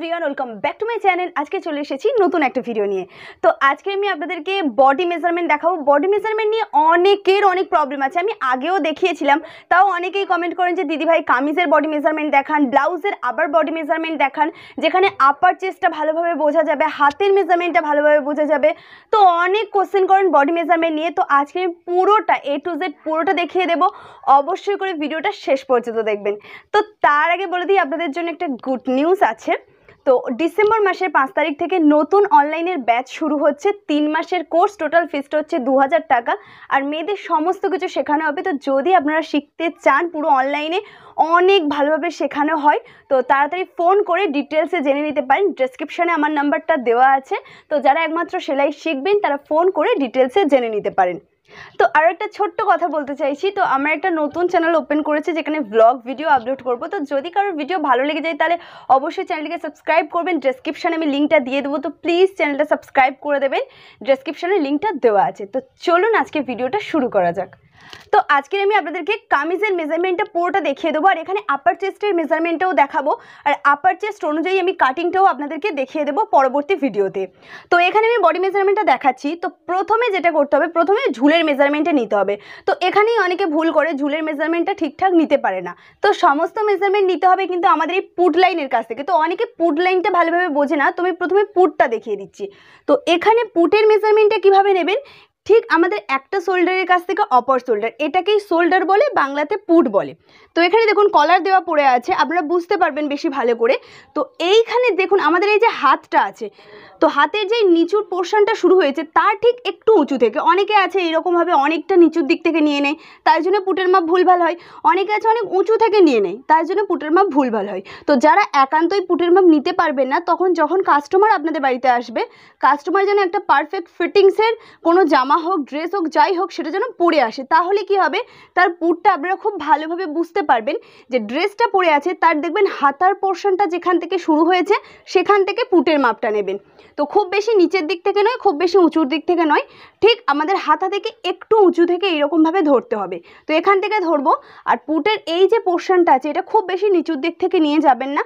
Everyone welcome back to my channel আজকে চলে এসেছি নতুন একটা ভিডিও নিয়ে তো আজকে আমি আপনাদেরকে বডি মেজারমেন্ট দেখাবো বডি মেজারমেন্ট নিয়ে অনেকের অনেক প্রবলেম আছে আমি আগেও দেখিয়েছিলাম তাও অনেকেই কমেন্ট করেন যে দিদিভাই কামিজের বডি মেজারমেন্ট দেখান ব্লাউজের আবার বডি মেজারমেন্ট দেখান যেখানে আপার চেস্টটা ভালোভাবে বোঝা যাবে হাতের মেজারমেন্টটা ভালোভাবে বোঝা যাবে তো অনেক কোশ্চেন করেন বডি মেজারমেন্ট নিয়ে তো আজকে আমি পুরোটা এ টু জেড পুরোটা দেখিয়ে দেবো অবশ্যই করে ভিডিওটা শেষ পর্যন্ত দেখবেন তো তার আগে বলে দিই আপনাদের জন্য একটা গুড নিউজ আছে তো ডিসেম্বর মাসের পাঁচ তারিখ থেকে নতুন অনলাইনের ব্যাচ শুরু হচ্ছে তিন মাসের কোর্স টোটাল ফিসটা হচ্ছে দু টাকা আর মেয়েদের সমস্ত কিছু শেখানো হবে তো যদি আপনারা শিখতে চান পুরো অনলাইনে অনেক ভালোভাবে শেখানো হয় তো তাড়াতাড়ি ফোন করে ডিটেলসে জেনে নিতে পারেন ডেসক্রিপশানে আমার নাম্বারটা দেওয়া আছে তো যারা একমাত্র সেলাই শিখবেন তারা ফোন করে ডিটেলসে জেনে নিতে পারেন তো আর একটা ছোট্ট কথা বলতে চাইছি তো আমার একটা নতুন চ্যানেল ওপেন করেছে যেখানে ব্লগ ভিডিও আপলোড করব তো যদি কারোর ভিডিও ভালো লেগে যায় তাহলে অবশ্যই চ্যানেলটিকে সাবস্ক্রাইব করবেন ডেসক্রিপশানে আমি লিঙ্কটা দিয়ে দেবো তো প্লিজ চ্যানেলটা সাবস্ক্রাইব করে দেবেন ডেসক্রিপশানে লিঙ্কটা দেওয়া আছে তো চলুন আজকে ভিডিওটা শুরু করা যাক তো আজকের আমি আপনাদেরকে কামিজের মেজারমেন্টটা পুরোটা দেখিয়ে দেবো আর এখানে আপার চেস্টের মেজারমেন্টটাও দেখাবো আর আপার চেস্ট অনুযায়ী আমি কাটিংটাও আপনাদেরকে দেখিয়ে দেবো পরবর্তী ভিডিওতে তো এখানে আমি বডি মেজারমেন্টটা দেখাচ্ছি তো প্রথমে যেটা করতে হবে প্রথমে ঝুলের মেজারমেন্টটা নিতে হবে তো এখানেই অনেকে ভুল করে ঝুলের মেজারমেন্টটা ঠিকঠাক নিতে পারে না তো সমস্ত মেজারমেন্ট নিতে হবে কিন্তু আমাদের এই পুট লাইনের কাছ থেকে তো অনেকে পুট লাইনটা ভালোভাবে বোঝে না তো আমি প্রথমে পুটটা দেখিয়ে দিচ্ছি তো এখানে পুটের মেজারমেন্টটা কিভাবে নেবেন ঠিক আমাদের একটা শোল্ডারের কাছ থেকে অপর শোল্ডার এটাকেই শোল্ডার বলে বাংলাতে পুট বলে তো এখানে দেখুন কলার দেওয়া পড়ে আছে আপনারা বুঝতে পারবেন বেশি ভালো করে তো এইখানে দেখুন আমাদের এই যে হাতটা আছে তো হাতের যে নিচুর পোর্শনটা শুরু হয়েছে তার ঠিক একটু উঁচু থেকে অনেকে আছে এরকমভাবে অনেকটা নিচুর দিক থেকে নিয়ে নেয় তাই জন্য পুটের মাপ ভুলভাল হয় অনেকে আছে অনেক উঁচু থেকে নিয়ে নেয় তাই জন্য পুটের মাপ ভুলভাল হয় তো যারা একান্তই পুটের মাপ নিতে পারবেন না তখন যখন কাস্টমার আপনাদের বাড়িতে আসবে কাস্টমার যেন একটা পারফেক্ট ফিটিংসের কোনো জামা হোক ড্রেস হোক যাই হোক সেটা যেন পরে আসে তাহলে কি হবে তার পুটটা আপনারা খুব ভালোভাবে বুঝতে পারবেন যে ড্রেসটা পরে আছে তার দেখবেন হাতার পোর্শনটা যেখান থেকে শুরু হয়েছে সেখান থেকে পুটের মাপটা নেবেন তো খুব বেশি নিচের দিক থেকে নয় খুব বেশি উঁচুর দিক থেকে নয় ঠিক আমাদের হাতা থেকে একটু উঁচু থেকে এইরকমভাবে ধরতে হবে তো এখান থেকে ধরবো আর পুটের এই যে পোর্শনটা আছে এটা খুব বেশি নিচুর দিক থেকে নিয়ে যাবেন না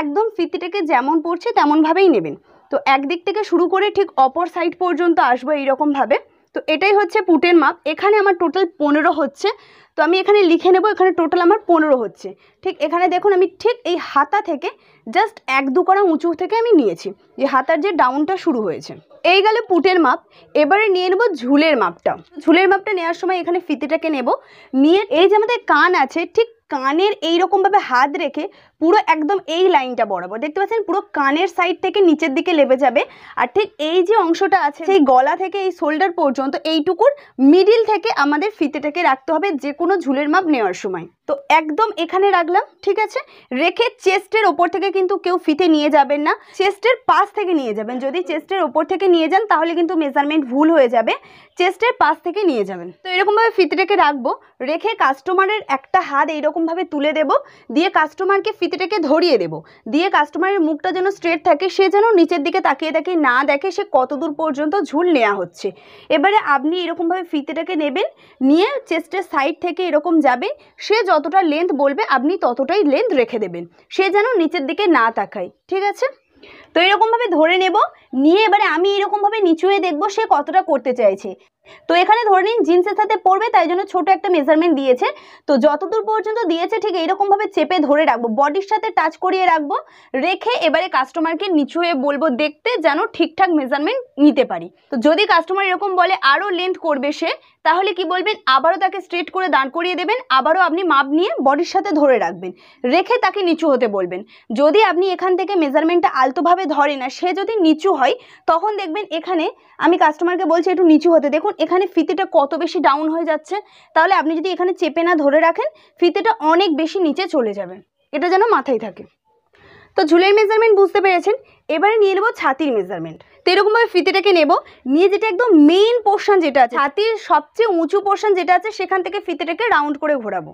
একদম ফিতিটাকে যেমন পড়ছে তেমনভাবেই নেবেন তো একদিক থেকে শুরু করে ঠিক অপর সাইড পর্যন্ত আসবো এইরকমভাবে তো এটাই হচ্ছে পুটের মাপ এখানে আমার টোটাল পনেরো হচ্ছে তো আমি এখানে লিখে নেব এখানে টোটাল আমার পনেরো হচ্ছে ঠিক এখানে দেখুন আমি ঠিক এই হাতা থেকে জাস্ট এক দু করা উঁচু থেকে আমি নিয়েছি যে হাতার যে ডাউনটা শুরু হয়েছে এই গেলে পুটের মাপ এবারে নিয়ে নেবো ঝুলের মাপটা ঝুলের মাপটা নেওয়ার সময় এখানে ফিতেটাকে নেব নিয়ে এই যে আমাদের কান আছে ঠিক কানের এইরকমভাবে হাত রেখে পুরো একদম এই লাইনটা বরাবর দেখতে পাচ্ছেন পুরো কানের সাইড থেকে নিচের দিকে লেবে যাবে আর ঠিক এই যে অংশটা আছে সেই গলা থেকে এই শোল্ডার পর্যন্ত এইটুকুর মিডিল থেকে আমাদের ফিতেটাকে রাখতে হবে যে কোনো ঝুলের মাপ নেওয়ার সময় তো একদম এখানে রাখলাম ঠিক আছে রেখে চেস্টের ওপর থেকে কিন্তু কেউ ফিতে নিয়ে যাবেন না চেস্টের পাশ থেকে নিয়ে যাবেন যদি চেস্টের ওপর থেকে নিয়ে যান তাহলে কিন্তু মেজারমেন্ট ভুল হয়ে যাবে চেস্টের পাশ থেকে নিয়ে যাবেন তো এরকমভাবে ফিতেটাকে রাখবো রেখে কাস্টমারের একটা হাত এইরকম এরকমভাবে তুলে দেব দিয়ে কাস্টমারকে ফিতেটাকে ধরিয়ে দেব দিয়ে কাস্টমারের মুখটা যেন স্ট্রেট থাকে সে যেন নিচের দিকে তাকিয়ে তাকিয়ে না দেখে সে কত দূর পর্যন্ত ঝুল নেওয়া হচ্ছে এবারে আপনি এরকমভাবে ফিতেটাকে নেবেন নিয়ে চেস্টের সাইড থেকে এরকম যাবেন সে যতটা লেন্থ বলবে আপনি ততটাই লেন্থ রেখে দেবেন সে যেন নিচের দিকে না তাকায় ঠিক আছে তো এরকমভাবে ধরে নেব নিয়ে এবারে আমি এরকমভাবে নিচুয়ে দেখব সে কতটা করতে চাইছে তো এখানে ধরে নিন জিন্সের সাথে পড়বে তাই জন্য ছোট একটা মেজারমেন্ট দিয়েছে তো যতদূর পর্যন্ত দিয়েছে ঠিক এইরকমভাবে চেপে ধরে রাখবো বডির সাথে টাচ করিয়ে রাখবো রেখে এবারে কাস্টমারকে নিচু হয়ে বলবো দেখতে যেন ঠিকঠাক মেজারমেন্ট নিতে পারি তো যদি কাস্টমার এরকম বলে আরও লেন্থ করবে সে তাহলে কি বলবেন আবারও তাকে স্ট্রেট করে দাঁড় করিয়ে দেবেন আবারও আপনি মাপ নিয়ে বডির সাথে ধরে রাখবেন রেখে তাকে নিচু হতে বলবেন যদি আপনি এখান থেকে মেজারমেন্টটা আলতোভাবে ধরে না সে যদি নিচু হয় তখন দেখবেন এখানে আমি কাস্টমারকে বলছি একটু নিচু হতে দেখুন এখানে ফিতেটা কত বেশি ডাউন হয়ে যাচ্ছে তাহলে আপনি যদি এখানে চেপে না ধরে রাখেন ফিতেটা অনেক বেশি নিচে চলে যাবে এটা যেন মাথায় থাকে তো ঝুলের মেজারমেন্ট বুঝতে পেরেছেন এবারে নিয়ে নেবো ছাতির মেজারমেন্ট তো এরকমভাবে ফিতেটাকে নেব নিয়ে যেটা একদম মেইন পোর্শন যেটা আছে ছাতির সবচেয়ে উঁচু পোর্শন যেটা আছে সেখান থেকে ফিতেটাকে রাউন্ড করে ঘোরাবো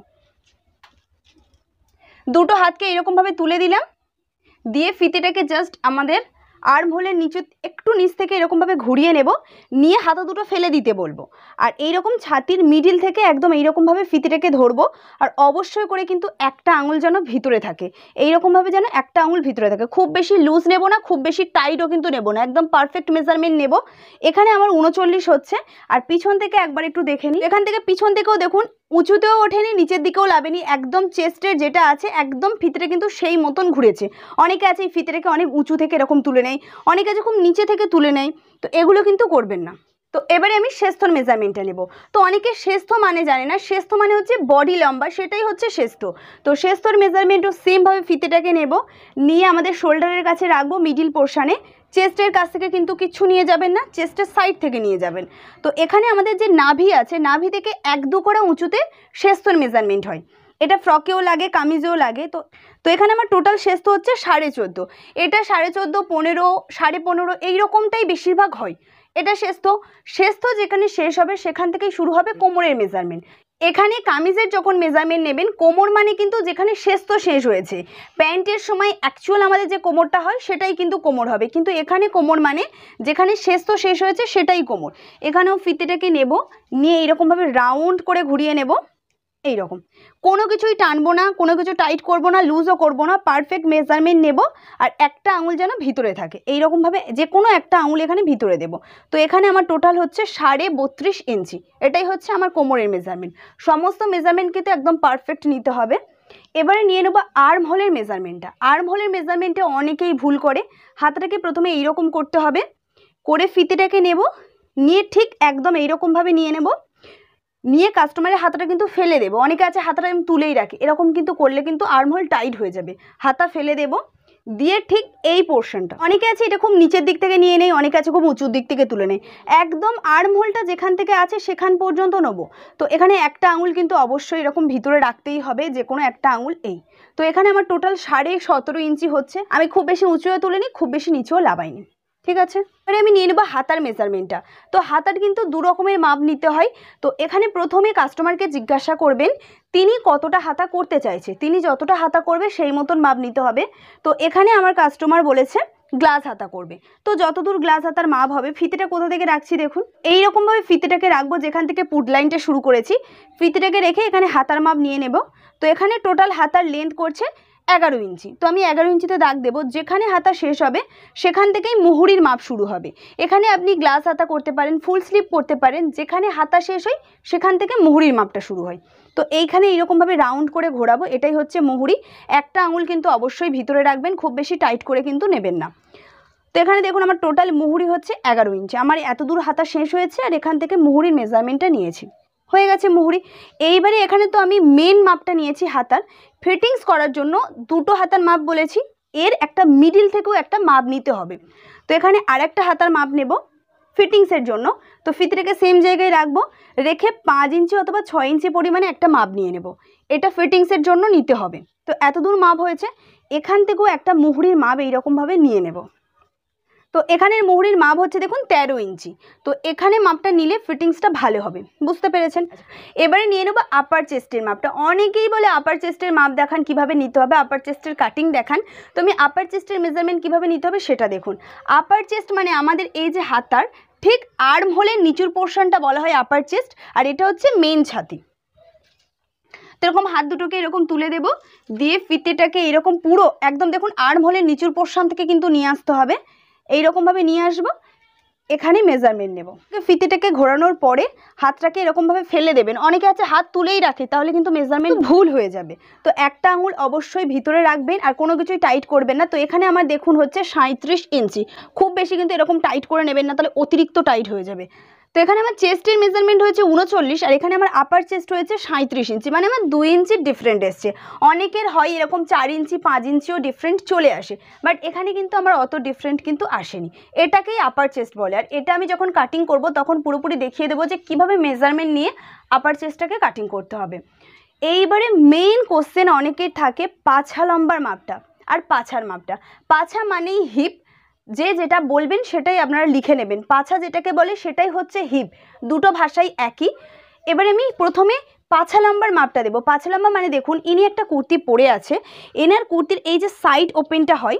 দুটো হাতকে এরকমভাবে তুলে দিলাম দিয়ে ফিতেটাকে জাস্ট আমাদের আর্ম হোলের নিচে একটু নিচ থেকে এরকমভাবে ঘুরিয়ে নেব নিয়ে হাতা দুটো ফেলে দিতে বলবো আর এইরকম ছাতির মিডিল থেকে একদম এইরকমভাবে ফিতেটাকে ধরবো আর অবশ্যই করে কিন্তু একটা আঙুল যেন ভিতরে থাকে এইরকমভাবে যেন একটা আঙুল ভিতরে থাকে খুব বেশি লুজ নেব না খুব বেশি টাইটও কিন্তু নেব না একদম পারফেক্ট মেজারমেন্ট নেব এখানে আমার উনচল্লিশ হচ্ছে আর পিছন থেকে একবার একটু দেখে নিই এখান থেকে পিছন থেকেও দেখুন উঁচুতেও ওঠেনি নিচের দিকেও লাভেনি একদম চেস্টের যেটা আছে একদম ফিতরে কিন্তু সেই মতন ঘুরেছে অনেকে আছে এই ফিতরেকে অনেক উঁচু থেকে এরকম তুলে নেয় অনেকে আছে খুব নিচে থেকে তুলে নেয় তো এগুলো কিন্তু করবেন না তো এবারে আমি শ্রেষ্ঠর মেজারমেন্টটা নেব তো অনেকে শ্রেষ্ঠ মানে জানে না শ্রেষ্ঠ মানে হচ্ছে বডি লম্বা সেটাই হচ্ছে শ্রেষ্ঠ তো শ্রেষ্ঠর মেজারমেন্টও সেমভাবে ফিতেটাকে নেব নিয়ে আমাদের শোল্ডারের কাছে রাখবো মিডিল পোর্শানে চেস্টের কাছ থেকে কিন্তু কিছু নিয়ে যাবেন না চেস্টের সাইড থেকে নিয়ে যাবেন তো এখানে আমাদের যে নাভি আছে নাভি থেকে এক দু করে উঁচুতে শ্রেষ্ঠর মেজারমেন্ট হয় এটা ফ্রকেও লাগে কামিজেও লাগে তো তো এখানে আমার টোটাল শেষ তো হচ্ছে সাড়ে চোদ্দো এটা সাড়ে চোদ্দো পনেরো সাড়ে পনেরো এইরকমটাই বেশিরভাগ হয় এটা শেষস্থ শেষস্থ যেখানে শেষ হবে সেখান থেকেই শুরু হবে কোমরের মেজারমেন্ট এখানে কামিজের যখন মেজারমেন্ট নেবেন কোমর মানে কিন্তু যেখানে শেষ শেষ হয়েছে প্যান্টের সময় অ্যাকচুয়াল আমাদের যে কোমরটা হয় সেটাই কিন্তু কোমর হবে কিন্তু এখানে কোমর মানে যেখানে শেষ শেষ হয়েছে সেটাই কোমর এখানেও ফিতেটাকে নেব নিয়ে এরকমভাবে রাউন্ড করে ঘুরিয়ে নেব এই রকম কোনো কিছুই টানবো না কোনো কিছু টাইট করবো না লুজও করব না পারফেক্ট মেজারমেন্ট নেব আর একটা আঙুল যেন ভিতরে থাকে এই রকমভাবে যে কোনো একটা আঙুল এখানে ভিতরে দেব তো এখানে আমার টোটাল হচ্ছে সাড়ে বত্রিশ ইঞ্চি এটাই হচ্ছে আমার কোমরের মেজারমেন্ট সমস্ত মেজারমেন্ট কিন্তু একদম পারফেক্ট নিতে হবে এবারে নিয়ে নেবো আর্ম হলের মেজারমেন্টটা আর্ম হলের মেজারমেন্টে অনেকেই ভুল করে হাতটাকে প্রথমে এইরকম করতে হবে করে ফিতেটাকে নেব নিয়ে ঠিক একদম এইরকমভাবে নিয়ে নেব নিয়ে কাস্টমারের হাতাটা কিন্তু ফেলে দেবো অনেকে আছে হাতাটা আমি তুলেই রাখি এরকম কিন্তু করলে কিন্তু আর্মহোল টাইট হয়ে যাবে হাতা ফেলে দেবো দিয়ে ঠিক এই পোর্শনটা অনেকে আছে এটা খুব নিচের দিক থেকে নিয়ে নেই অনেকে আছে খুব উঁচুর দিক থেকে তুলে নেই একদম আর্মহোলটা যেখান থেকে আছে সেখান পর্যন্ত নেব তো এখানে একটা আঙুল কিন্তু অবশ্যই এরকম ভিতরে রাখতেই হবে যে কোনো একটা আঙুল এই তো এখানে আমার টোটাল সাড়ে সতেরো ইঞ্চি হচ্ছে আমি খুব বেশি উঁচুও তুলিনি খুব বেশি নিচেও লাভাইনি ঠিক আছে এবারে মানে আমি নিয়ে নেব হাতার মেজারমেন্টটা তো হাতার কিন্তু দু রকমের মাপ নিতে হয় তো এখানে প্রথমে কাস্টমারকে জিজ্ঞাসা করবেন তিনি কতটা হাতা করতে চাইছে তিনি যতটা হাতা করবে সেই মতন মাপ নিতে হবে তো এখানে আমার কাস্টমার বলেছে গ্লাস হাতা করবে তো যতদূর গ্লাস হাতার মাপ হবে ফিতেটা কোথা থেকে রাখছি দেখুন এই রকমভাবে ফিতেটাকে রাখবো যেখান থেকে পুট লাইনটা শুরু করেছি ফিতেটাকে রেখে এখানে হাতার মাপ নিয়ে নেব তো এখানে টোটাল হাতার লেন্থ করছে এগারো ইঞ্চি তো আমি এগারো ইঞ্চিতে দাগ দেবো যেখানে হাতা শেষ হবে সেখান থেকেই মুহুরির মাপ শুরু হবে এখানে আপনি গ্লাস হাতা করতে পারেন ফুল স্লিপ করতে পারেন যেখানে হাতা শেষ হয় সেখান থেকে মুহুরির মাপটা শুরু হয় তো এইখানে এইরকমভাবে রাউন্ড করে ঘোরাবো এটাই হচ্ছে মুহুরি একটা আঙুল কিন্তু অবশ্যই ভিতরে রাখবেন খুব বেশি টাইট করে কিন্তু নেবেন না তো এখানে দেখুন আমার টোটাল মুহুরি হচ্ছে এগারো ইঞ্চি আমার এত দূর হাতা শেষ হয়েছে আর এখান থেকে মুহুরির মেজারমেন্টটা নিয়েছি হয়ে গেছে মুহুরি এইবারে এখানে তো আমি মেন মাপটা নিয়েছি হাতার ফিটিংস করার জন্য দুটো হাতার মাপ বলেছি এর একটা মিডিল থেকেও একটা মাপ নিতে হবে তো এখানে আরেকটা হাতার মাপ নেব ফিটিংসের জন্য তো ফিতরেকে সেম জায়গায় রাখবো রেখে পাঁচ ইঞ্চি অথবা ছয় ইঞ্চি পরিমাণে একটা মাপ নিয়ে নেব এটা ফিটিংসের জন্য নিতে হবে তো এতদূর মাপ হয়েছে এখান থেকেও একটা মুহুরির মাপ এইরকমভাবে নিয়ে নেব তো এখানের মুহুরির মাপ হচ্ছে দেখুন তেরো ইঞ্চি তো এখানে মাপটা নিলে ফিটিংসটা ভালো হবে বুঝতে পেরেছেন আচ্ছা। এবারে নিয়ে নেবো আপার চেস্টের মাপটা অনেকেই বলে আপার চেস্টের মাপ দেখান কিভাবে নিতে হবে আপার চেস্টের কাটিং দেখান তো আমি আপার চেস্টের মেজারমেন্ট কিভাবে নিতে হবে সেটা দেখুন আপার চেস্ট মানে আমাদের এই যে হাতার ঠিক আর্ম হলে নিচুর পোর্শনটা বলা হয় আপার চেস্ট আর এটা হচ্ছে মেন ছাতি এরকম হাত দুটোকে এরকম তুলে দেব দিয়ে ফিতেটাকে এরকম পুরো একদম দেখুন আর্ম হলে নিচুর পোর্শন থেকে কিন্তু নিয়ে আসতে হবে এইরকমভাবে নিয়ে আসবো এখানে মেজারমেন্ট নেব ফিতেটাকে ঘোরানোর পরে হাতটাকে এরকমভাবে ফেলে দেবেন অনেকে আছে হাত তুলেই রাখে তাহলে কিন্তু মেজারমেন্ট ভুল হয়ে যাবে তো একটা আঙুল অবশ্যই ভিতরে রাখবেন আর কোনো কিছুই টাইট করবেন না তো এখানে আমার দেখুন হচ্ছে সাঁত্রিশ ইঞ্চি খুব বেশি কিন্তু এরকম টাইট করে নেবেন না তাহলে অতিরিক্ত টাইট হয়ে যাবে তো এখানে আমার চেস্টের মেজারমেন্ট হয়েছে উনচল্লিশ আর এখানে আমার আপার চেস্ট হয়েছে সাঁত্রিশ ইঞ্চি মানে আমার দু ইঞ্চির ডিফারেন্ট এসছে অনেকের হয় এরকম চার ইঞ্চি পাঁচ ইঞ্চিও ডিফারেন্ট চলে আসে বাট এখানে কিন্তু আমার অত ডিফারেন্ট কিন্তু আসেনি এটাকেই আপার চেস্ট বলে আর এটা আমি যখন কাটিং করব তখন পুরোপুরি দেখিয়ে দেবো যে কিভাবে মেজারমেন্ট নিয়ে আপার চেস্টটাকে কাটিং করতে হবে এইবারে মেইন কোশ্চেন অনেকের থাকে পাছা লম্বার মাপটা আর পাছার মাপটা পাছা মানেই হিপ যে যেটা বলবেন সেটাই আপনারা লিখে নেবেন পাছা যেটাকে বলে সেটাই হচ্ছে হিপ দুটো ভাষাই একই এবার আমি প্রথমে পাছা লম্বার মাপটা দেবো পাছা লম্বা মানে দেখুন ইনি একটা কুর্তি পরে আছে এনার কুর্তির এই যে সাইড ওপেনটা হয়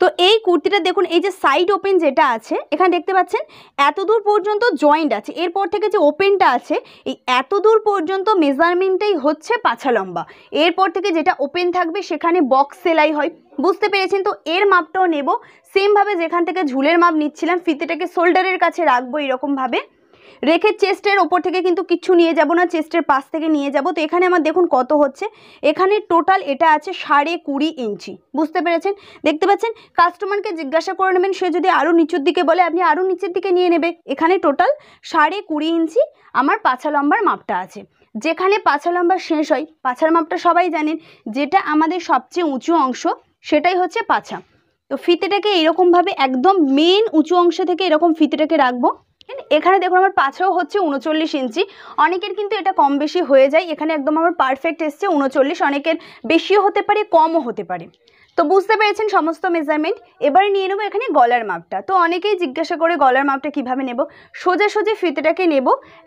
তো এই কুর্তিটা দেখুন এই যে সাইড ওপেন যেটা আছে এখানে দেখতে পাচ্ছেন এত দূর পর্যন্ত জয়েন্ট আছে এরপর থেকে যে ওপেনটা আছে এই এত দূর পর্যন্ত মেজারমেন্টটাই হচ্ছে পাছা লম্বা এরপর থেকে যেটা ওপেন থাকবে সেখানে বক্স সেলাই হয় বুঝতে পেরেছেন তো এর মাপটাও নেব সেমভাবে যেখান থেকে ঝুলের মাপ নিচ্ছিলাম ফিতেটাকে শোল্ডারের কাছে রাখবো এরকমভাবে রেখে চেস্টের ওপর থেকে কিন্তু কিচ্ছু নিয়ে যাব না চেস্টের পাশ থেকে নিয়ে যাব তো এখানে আমার দেখুন কত হচ্ছে এখানে টোটাল এটা আছে সাড়ে কুড়ি ইঞ্চি বুঝতে পেরেছেন দেখতে পাচ্ছেন কাস্টমারকে জিজ্ঞাসা করে নেবেন সে যদি আরও নিচের দিকে বলে আপনি আরও নিচের দিকে নিয়ে নেবে এখানে টোটাল সাড়ে কুড়ি ইঞ্চি আমার পাছা লম্বার মাপটা আছে যেখানে পাছা লম্বা শেষ হয় পাছার মাপটা সবাই জানেন যেটা আমাদের সবচেয়ে উঁচু অংশ সেটাই হচ্ছে পাছা তো ফিতেটাকে এরকমভাবে একদম মেন উঁচু অংশ থেকে এরকম ফিতেটাকে রাখবো এখানে দেখুন আমার পাঁচেও হচ্ছে উনচল্লিশ ইঞ্চি অনেকের কিন্তু এটা কম বেশি হয়ে যায় এখানে একদম আমার পারফেক্ট এসছে উনচল্লিশ অনেকের বেশিও হতে পারে কমও হতে পারে তো বুঝতে পেরেছেন সমস্ত মেজারমেন্ট এবারে নিয়ে নেবো এখানে গলার মাপটা তো অনেকেই জিজ্ঞাসা করে গলার মাপটা কিভাবে নেব সোজা ফিতেটাকে নেব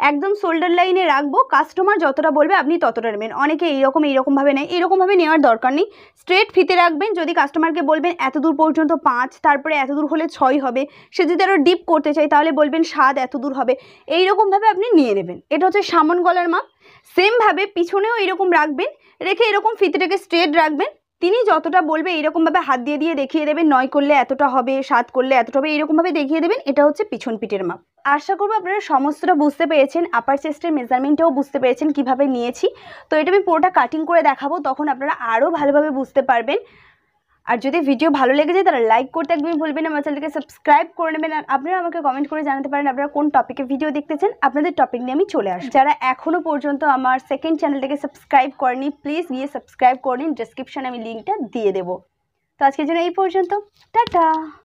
একদম শোল্ডার লাইনে রাখবো কাস্টমার যতটা বলবে আপনি ততটা নেবেন অনেকে এইরকম এইরকমভাবে নেয় এরকমভাবে নেওয়ার দরকার নেই স্ট্রেট ফিতে রাখবেন যদি কাস্টমারকে বলবেন এত দূর পর্যন্ত পাঁচ তারপরে এত দূর হলে ছয় হবে সে যদি আরও ডিপ করতে চাই তাহলে বলবেন স্বাদ এত দূর হবে এইরকমভাবে আপনি নিয়ে নেবেন এটা হচ্ছে সামন গলার মাপ সেমভাবে পিছনেও এরকম রাখবেন রেখে এরকম ফিতেটাকে স্ট্রেট রাখবেন তিনি যতটা বলবে এইরকমভাবে হাত দিয়ে দিয়ে দেখিয়ে দেবেন নয় করলে এতটা হবে সাত করলে এতটা হবে এরকমভাবে দেখিয়ে দেবেন এটা হচ্ছে পিছন পিঠের মাপ আশা করবো আপনারা সমস্তটা বুঝতে পেরেছেন আপার চেস্টের মেজারমেন্টটাও বুঝতে পেরেছেন কিভাবে নিয়েছি তো এটা আমি পুরোটা কাটিং করে দেখাবো তখন আপনারা আরও ভালোভাবে বুঝতে পারবেন আর যদি ভিডিও ভালো লেগে যায় তারা লাইক করতে একদমই ভুলবেন আমার চ্যানেলকে সাবস্ক্রাইব করে নেবেন আর আপনারা আমাকে কমেন্ট করে জানাতে পারেন আপনারা কোন টপিকে ভিডিও দেখতে চান আপনাদের টপিক নিয়ে আমি চলে আসবো যারা এখনও পর্যন্ত আমার সেকেন্ড চ্যানেলটাকে সাবস্ক্রাইব করেনি প্লিজ গিয়ে সাবস্ক্রাইব করে নিন ডিসক্রিপশানে আমি লিঙ্কটা দিয়ে দেবো তো আজকের জন্য এই পর্যন্ত টাটা